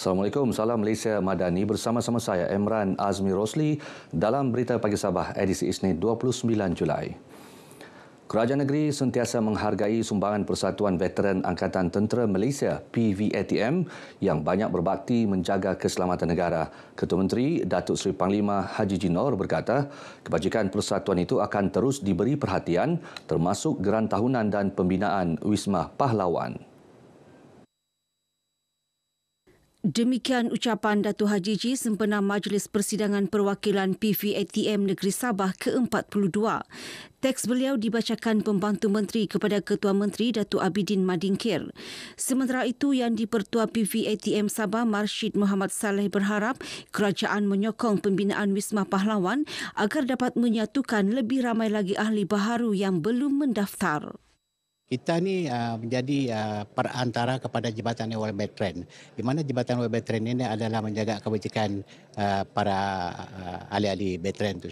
Assalamualaikum, salam Malaysia Madani bersama-sama saya Emran Azmi Rosli dalam Berita Pagi Sabah edisi Isnin 29 Julai. Kerajaan Negeri sentiasa menghargai sumbangan Persatuan Veteran Angkatan Tentera Malaysia PVATM yang banyak berbakti menjaga keselamatan negara. Ketua Menteri Datuk Seri Panglima Haji Jinor berkata, kebajikan persatuan itu akan terus diberi perhatian termasuk geran tahunan dan pembinaan Wisma Pahlawan. Demikian ucapan Datu Haji Ji sempena Majlis Persidangan Perwakilan PVATM Negeri Sabah ke-42. Teks beliau dibacakan Pembantu Menteri kepada Ketua Menteri Datu Abidin Madingkir. Sementara itu, yang dipertua PVATM Sabah Marshid Muhammad Saleh berharap kerajaan menyokong pembinaan Wisma Pahlawan agar dapat menyatukan lebih ramai lagi ahli baharu yang belum mendaftar kita ni uh, menjadi uh, perantara kepada jabatan World Betren, di mana jabatan World Betren ini adalah menjaga kebajikan uh, para uh, ahli-ahli veteran tu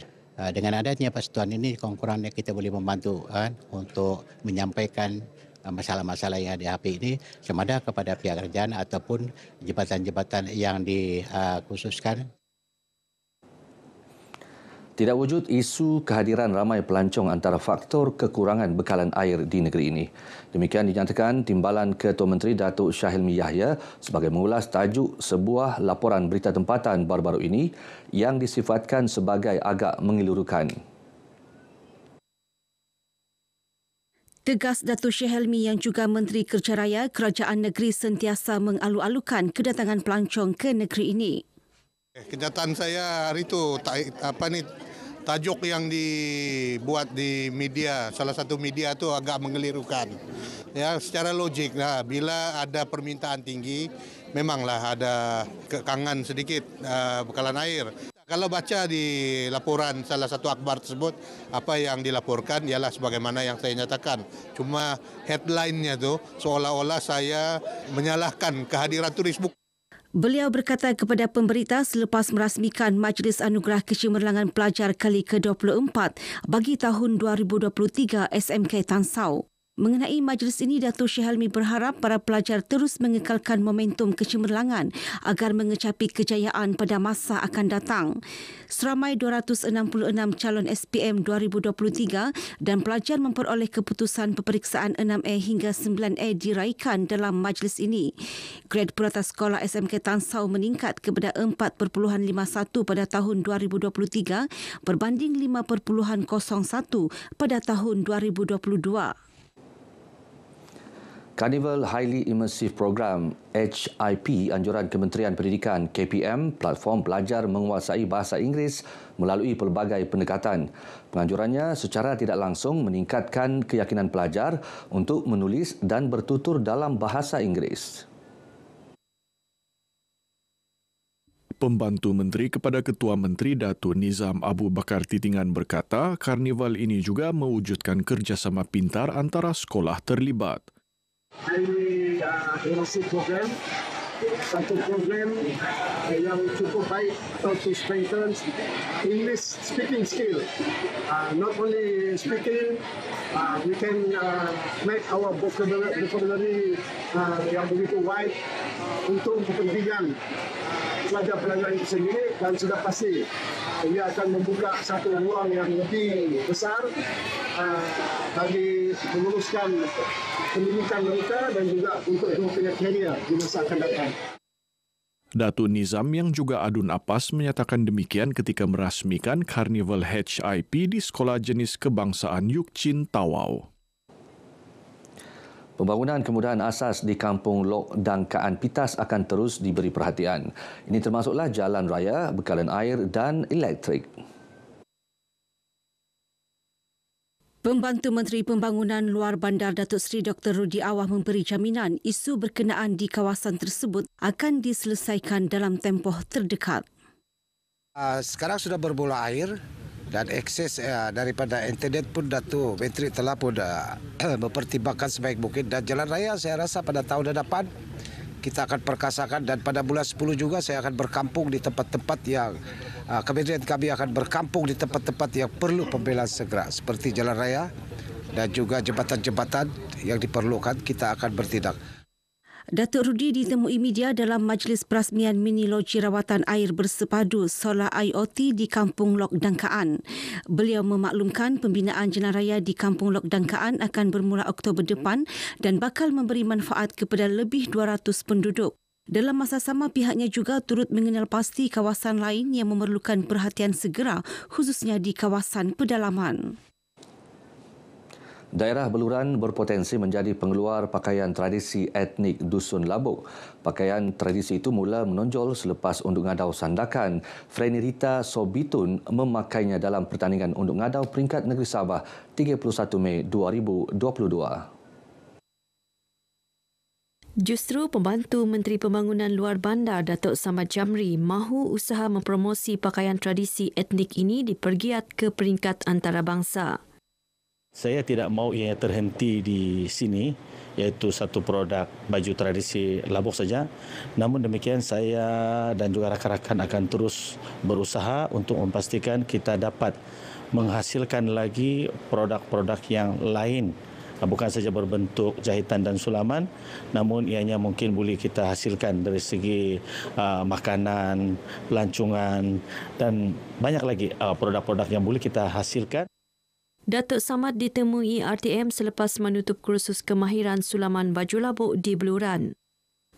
dengan adanya persetuan ini kurang-kurangnya kita boleh membantu kan, untuk menyampaikan masalah-masalah yang dihadapi ini semada kepada pihak kerajaan ataupun jabatan-jabatan yang dikhususkan uh, tidak wujud isu kehadiran ramai pelancong antara faktor kekurangan bekalan air di negeri ini. Demikian dinyatakan Timbalan Ketua Menteri Datuk Syahilmi Yahya sebagai mengulas tajuk sebuah laporan berita tempatan baru-baru ini yang disifatkan sebagai agak mengilurukan. Tegas Datuk Syekh yang juga Menteri Kerja Raya, Kerajaan Negeri sentiasa mengalu-alukan kedatangan pelancong ke negeri ini. Eh, kedatangan saya hari itu, tak apa ni, tajuk yang dibuat di media salah satu media itu agak mengelirukan ya secara logik nah bila ada permintaan tinggi memanglah ada kekangan sedikit uh, bekalan air kalau baca di laporan salah satu akbar tersebut apa yang dilaporkan ialah sebagaimana yang saya nyatakan cuma headline-nya tuh seolah-olah saya menyalahkan kehadiran turis buku Beliau berkata kepada pemberita selepas merasmikan Majlis Anugerah Kecemerlangan Pelajar kali ke-24 bagi tahun 2023 SMK Tansau. Mengenai majlis ini, Dato' Syihalmi berharap para pelajar terus mengekalkan momentum kecemerlangan agar mengecapi kejayaan pada masa akan datang. Seramai 266 calon SPM 2023 dan pelajar memperoleh keputusan peperiksaan 6A hingga 9A diraihkan dalam majlis ini. Grade Purata Sekolah SMK Tansau meningkat kepada 4.51 pada tahun 2023 berbanding 5.01 pada tahun 2022. Carnival Highly Immersive Program HIP anjuran Kementerian Pendidikan KPM platform belajar menguasai bahasa Inggeris melalui pelbagai pendekatan. Penganjurannya secara tidak langsung meningkatkan keyakinan pelajar untuk menulis dan bertutur dalam bahasa Inggeris. Pembantu Menteri kepada Ketua Menteri Datu Nizam Abu Bakar Titingan berkata, karnival ini juga mewujudkan kerjasama pintar antara sekolah terlibat. Hay ah, program Satu program eh, yang cukup baik untuk strengthen English speaking skill. Ah, not only speaking, ah, we can make our vocabulary, vocabulary yang begitu wide untuk kepentingan pelajar-pelajar itu sendiri dan sudah pasti ia akan membuka satu ruang yang lebih besar ah, bagi menguruskan pendidikan mereka dan juga untuk mempunyai karier di masa akan datang. Datu Nizam yang juga adun apas menyatakan demikian ketika merasmikan Carnival HIP di Sekolah Jenis Kebangsaan Yukchin Tawau. Pembangunan kemudahan asas di kampung Lok Dangkaan Pitas akan terus diberi perhatian. Ini termasuklah jalan raya, bekalan air dan elektrik. Pembantu Menteri Pembangunan Luar Bandar Datuk Seri Dr. Rudi Awah memberi jaminan isu berkenaan di kawasan tersebut akan diselesaikan dalam tempoh terdekat. Ah, sekarang sudah berbola air, dan ekses eh, daripada internet pun dah menteri telah pun dah eh, mempertimbangkan sebaik mungkin dan jalan raya saya rasa pada tahun depan kita akan perkasakan dan pada bulan 10 juga saya akan berkampung di tempat-tempat yang uh, kementerian kami akan berkampung di tempat-tempat yang perlu pembelaan segera seperti jalan raya dan juga jembatan-jembatan yang diperlukan kita akan bertindak. Datuk Rudi ditemui media dalam majlis perasmian mini loji rawatan air bersepadu solar IoT di Kampung Lok Dangkaan. Beliau memaklumkan pembinaan jalan raya di Kampung Lok Dangkaan akan bermula Oktober depan dan bakal memberi manfaat kepada lebih 200 penduduk. Dalam masa sama pihaknya juga turut mengenal pasti kawasan lain yang memerlukan perhatian segera khususnya di kawasan pedalaman. Daerah Beluran berpotensi menjadi pengeluar pakaian tradisi etnik Dusun Labuk. Pakaian tradisi itu mula menonjol selepas Unduk Ngadau Sandakan. Freni Rita Sobitun memakainya dalam pertandingan Unduk Ngadau peringkat Negeri Sabah 31 Mei 2022. Justru pembantu Menteri Pembangunan Luar Bandar Datuk Samad Jamri mahu usaha mempromosi pakaian tradisi etnik ini dipergiat ke peringkat antarabangsa. Saya tidak mahu ia terhenti di sini iaitu satu produk baju tradisi Labuk saja. Namun demikian saya dan juga rakan-rakan akan terus berusaha untuk memastikan kita dapat menghasilkan lagi produk-produk yang lain bukan saja berbentuk jahitan dan sulaman namun ianya mungkin boleh kita hasilkan dari segi uh, makanan, pelancongan dan banyak lagi uh, produk-produk yang boleh kita hasilkan. Datuk Samad ditemui RTM selepas menutup kursus kemahiran sulaman baju labuk di Beluran.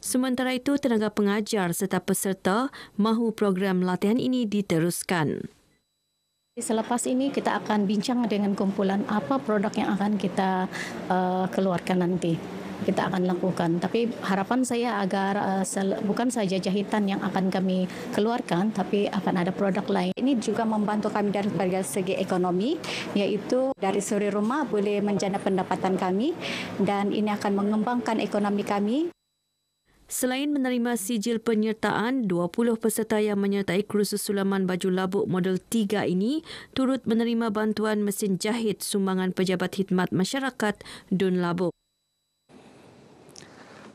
Sementara itu, tenaga pengajar serta peserta mahu program latihan ini diteruskan. Selepas ini kita akan bincang dengan kumpulan apa produk yang akan kita uh, keluarkan nanti kita akan lakukan. Tapi harapan saya agar uh, sel, bukan saja jahitan yang akan kami keluarkan, tapi akan ada produk lain. Ini juga membantu kami dari segi ekonomi, yaitu dari suri rumah boleh menjana pendapatan kami dan ini akan mengembangkan ekonomi kami. Selain menerima sijil penyertaan, 20 peserta yang menyertai kursus sulaman baju labuk model 3 ini turut menerima bantuan mesin jahit sumbangan Pejabat Hikmat Masyarakat Dun Labuk.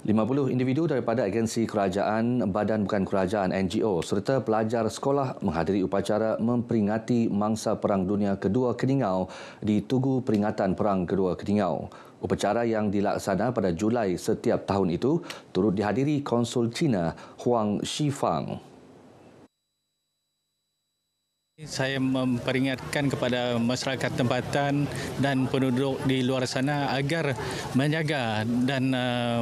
50 individu daripada agensi kerajaan, badan bukan kerajaan NGO serta pelajar sekolah menghadiri upacara memperingati mangsa Perang Dunia Kedua Keningau di Tugu Peringatan Perang Kedua Keningau. Upacara yang dilaksana pada Julai setiap tahun itu turut dihadiri konsul China Huang Shifang. Saya memperingatkan kepada masyarakat tempatan dan penduduk di luar sana agar menjaga dan uh,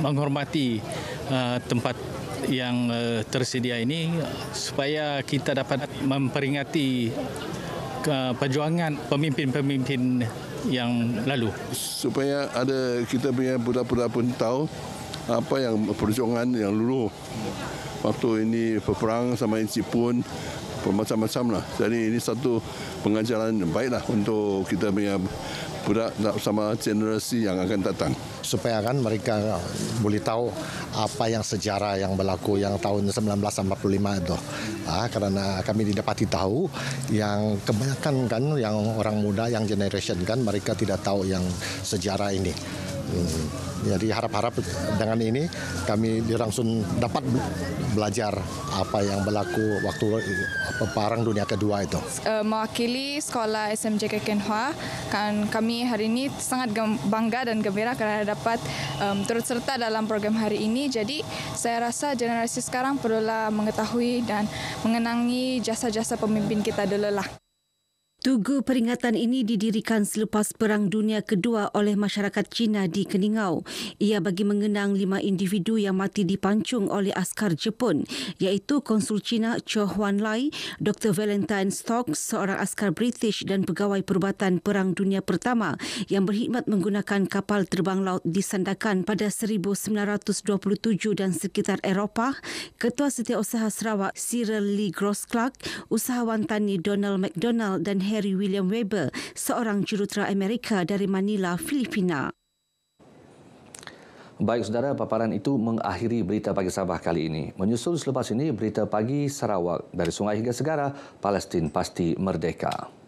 menghormati uh, tempat yang uh, tersedia ini supaya kita dapat memperingati perjuangan pemimpin-pemimpin yang lalu. Supaya ada kita punya budak-budak pun tahu apa yang perjuangan yang dulu waktu ini berperang sama Encik Pun bermacam-macam lah. Jadi ini satu pengajaran yang baiklah untuk kita punya budak sama generasi yang akan datang. Supaya kan mereka boleh tahu apa yang sejarah yang berlaku yang tahun 1945 itu. Ha, kerana kami didapati tahu yang kebanyakan kan yang orang muda yang generation kan mereka tidak tahu yang sejarah ini. Hmm. Jadi harap-harap dengan ini kami langsung dapat belajar apa yang berlaku waktu perang dunia kedua itu. Eh, mewakili sekolah SMJK Kenhua, kan kami hari ini sangat bangga dan gembira kerana dapat um, turut serta dalam program hari ini. Jadi saya rasa generasi sekarang perlulah mengetahui dan mengenangi jasa-jasa pemimpin kita dulu lah. Tugu peringatan ini didirikan selepas Perang Dunia Kedua oleh masyarakat Cina di Keningau. Ia bagi mengenang lima individu yang mati dipancung oleh askar Jepun, iaitu Konsul Cina Cho Huan Lai, Dr. Valentine Stock, seorang askar British dan pegawai perubatan Perang Dunia Pertama yang berkhidmat menggunakan kapal terbang laut disandakan pada 1927 dan sekitar Eropah, Ketua Setiausaha Sarawak Cyril Lee Grossclark, usahawan tani Donald MacDonald dan Harry William Weber, seorang jurutera Amerika dari Manila, Filipina. Baik, saudara, paparan itu mengakhiri berita pagi Sabah kali ini. Menyusul selepas ini berita pagi Sarawak dari Sungai hingga Segara, Palestin pasti merdeka.